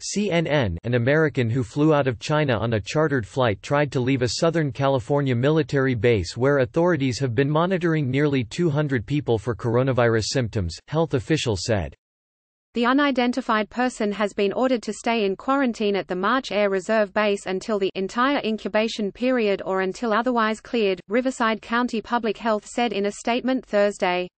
CNN an American who flew out of China on a chartered flight tried to leave a Southern California military base where authorities have been monitoring nearly 200 people for coronavirus symptoms, health officials said. The unidentified person has been ordered to stay in quarantine at the March Air Reserve Base until the entire incubation period or until otherwise cleared, Riverside County Public Health said in a statement Thursday.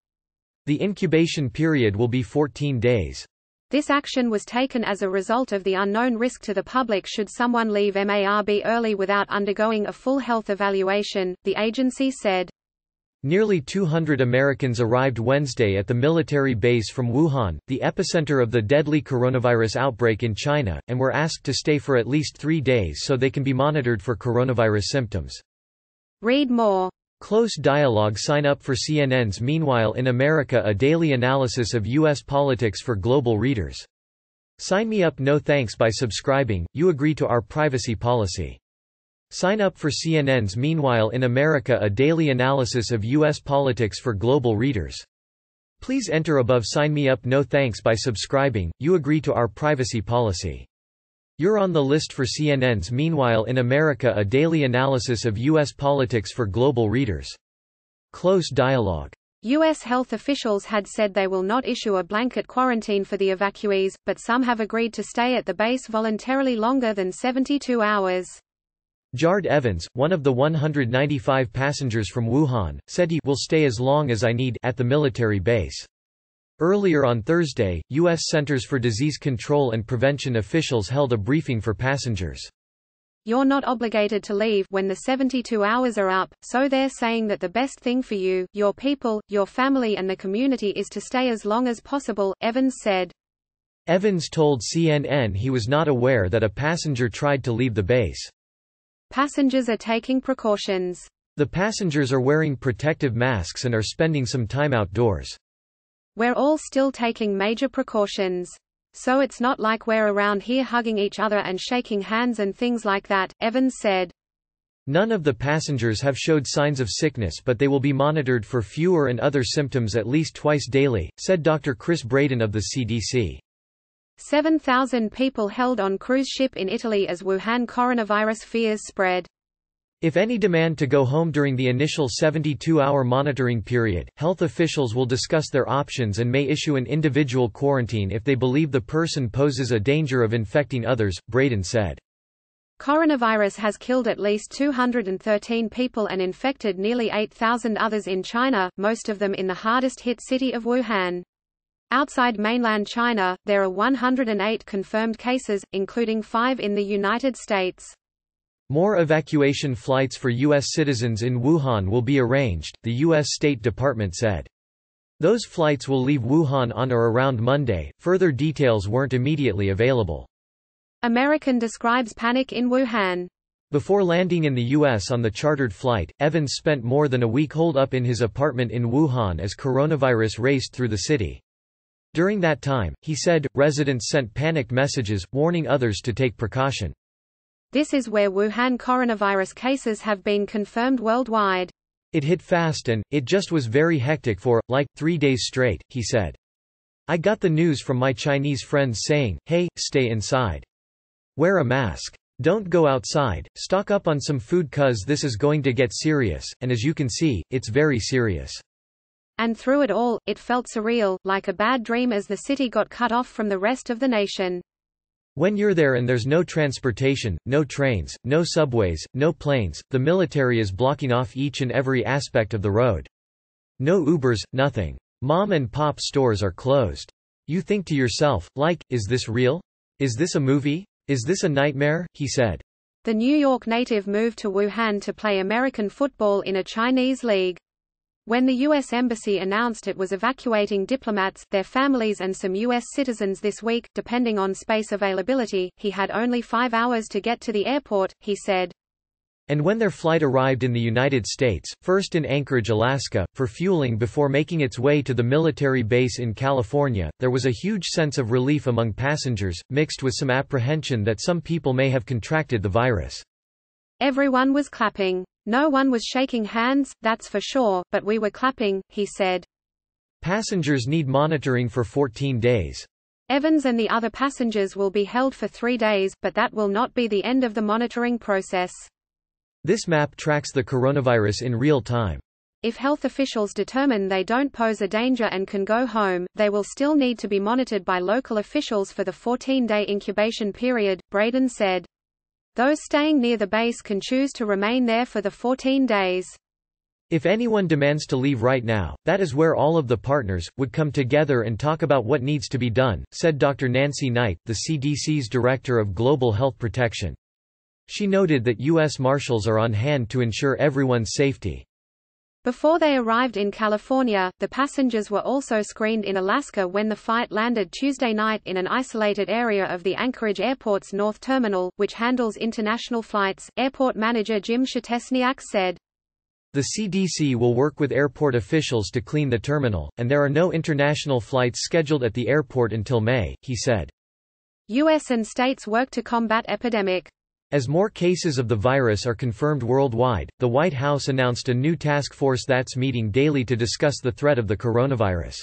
The incubation period will be 14 days. This action was taken as a result of the unknown risk to the public should someone leave MARB early without undergoing a full health evaluation, the agency said. Nearly 200 Americans arrived Wednesday at the military base from Wuhan, the epicenter of the deadly coronavirus outbreak in China, and were asked to stay for at least three days so they can be monitored for coronavirus symptoms. Read more Close Dialogue sign up for CNN's Meanwhile in America a daily analysis of U.S. politics for global readers. Sign me up no thanks by subscribing, you agree to our privacy policy. Sign up for CNN's Meanwhile in America a daily analysis of U.S. politics for global readers. Please enter above sign me up no thanks by subscribing, you agree to our privacy policy. You're on the list for CNN's Meanwhile in America a daily analysis of U.S. politics for global readers. Close dialogue. U.S. health officials had said they will not issue a blanket quarantine for the evacuees, but some have agreed to stay at the base voluntarily longer than 72 hours. Jard Evans, one of the 195 passengers from Wuhan, said he will stay as long as I need at the military base. Earlier on Thursday, U.S. Centers for Disease Control and Prevention officials held a briefing for passengers. You're not obligated to leave when the 72 hours are up, so they're saying that the best thing for you, your people, your family and the community is to stay as long as possible, Evans said. Evans told CNN he was not aware that a passenger tried to leave the base. Passengers are taking precautions. The passengers are wearing protective masks and are spending some time outdoors. We're all still taking major precautions. So it's not like we're around here hugging each other and shaking hands and things like that, Evans said. None of the passengers have showed signs of sickness but they will be monitored for fever and other symptoms at least twice daily, said Dr. Chris Braden of the CDC. 7,000 people held on cruise ship in Italy as Wuhan coronavirus fears spread. If any demand to go home during the initial 72-hour monitoring period, health officials will discuss their options and may issue an individual quarantine if they believe the person poses a danger of infecting others, Braden said. Coronavirus has killed at least 213 people and infected nearly 8,000 others in China, most of them in the hardest-hit city of Wuhan. Outside mainland China, there are 108 confirmed cases, including five in the United States. More evacuation flights for U.S. citizens in Wuhan will be arranged, the U.S. State Department said. Those flights will leave Wuhan on or around Monday, further details weren't immediately available. American describes panic in Wuhan. Before landing in the U.S. on the chartered flight, Evans spent more than a week holed up in his apartment in Wuhan as coronavirus raced through the city. During that time, he said, residents sent panicked messages, warning others to take precaution. This is where Wuhan coronavirus cases have been confirmed worldwide. It hit fast and, it just was very hectic for, like, three days straight, he said. I got the news from my Chinese friends saying, hey, stay inside. Wear a mask. Don't go outside, stock up on some food cuz this is going to get serious, and as you can see, it's very serious. And through it all, it felt surreal, like a bad dream as the city got cut off from the rest of the nation. When you're there and there's no transportation, no trains, no subways, no planes, the military is blocking off each and every aspect of the road. No Ubers, nothing. Mom and pop stores are closed. You think to yourself, like, is this real? Is this a movie? Is this a nightmare? He said. The New York native moved to Wuhan to play American football in a Chinese league. When the U.S. Embassy announced it was evacuating diplomats, their families and some U.S. citizens this week, depending on space availability, he had only five hours to get to the airport, he said. And when their flight arrived in the United States, first in Anchorage, Alaska, for fueling before making its way to the military base in California, there was a huge sense of relief among passengers, mixed with some apprehension that some people may have contracted the virus. Everyone was clapping. No one was shaking hands, that's for sure, but we were clapping, he said. Passengers need monitoring for 14 days. Evans and the other passengers will be held for three days, but that will not be the end of the monitoring process. This map tracks the coronavirus in real time. If health officials determine they don't pose a danger and can go home, they will still need to be monitored by local officials for the 14-day incubation period, Braden said. Those staying near the base can choose to remain there for the 14 days. If anyone demands to leave right now, that is where all of the partners would come together and talk about what needs to be done, said Dr. Nancy Knight, the CDC's Director of Global Health Protection. She noted that U.S. Marshals are on hand to ensure everyone's safety. Before they arrived in California, the passengers were also screened in Alaska when the fight landed Tuesday night in an isolated area of the Anchorage Airport's North Terminal, which handles international flights, airport manager Jim Shatesniak said. The CDC will work with airport officials to clean the terminal, and there are no international flights scheduled at the airport until May, he said. U.S. and states work to combat epidemic. As more cases of the virus are confirmed worldwide, the White House announced a new task force that's meeting daily to discuss the threat of the coronavirus.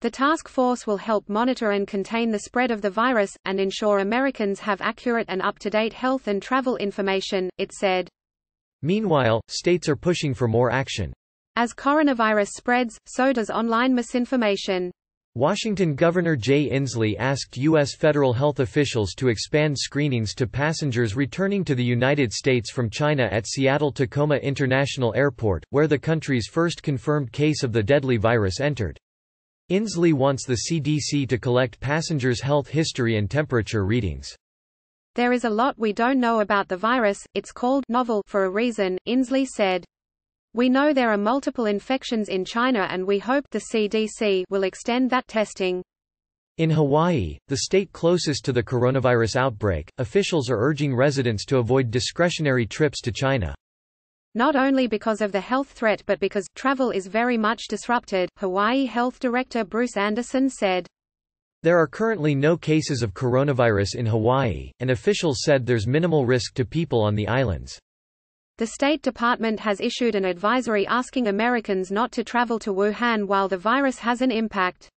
The task force will help monitor and contain the spread of the virus, and ensure Americans have accurate and up-to-date health and travel information, it said. Meanwhile, states are pushing for more action. As coronavirus spreads, so does online misinformation. Washington Governor Jay Inslee asked U.S. federal health officials to expand screenings to passengers returning to the United States from China at Seattle-Tacoma International Airport, where the country's first confirmed case of the deadly virus entered. Inslee wants the CDC to collect passengers' health history and temperature readings. There is a lot we don't know about the virus, it's called novel for a reason, Inslee said. We know there are multiple infections in China and we hope the CDC will extend that testing. In Hawaii, the state closest to the coronavirus outbreak, officials are urging residents to avoid discretionary trips to China. Not only because of the health threat but because travel is very much disrupted, Hawaii Health Director Bruce Anderson said. There are currently no cases of coronavirus in Hawaii, and officials said there's minimal risk to people on the islands. The State Department has issued an advisory asking Americans not to travel to Wuhan while the virus has an impact.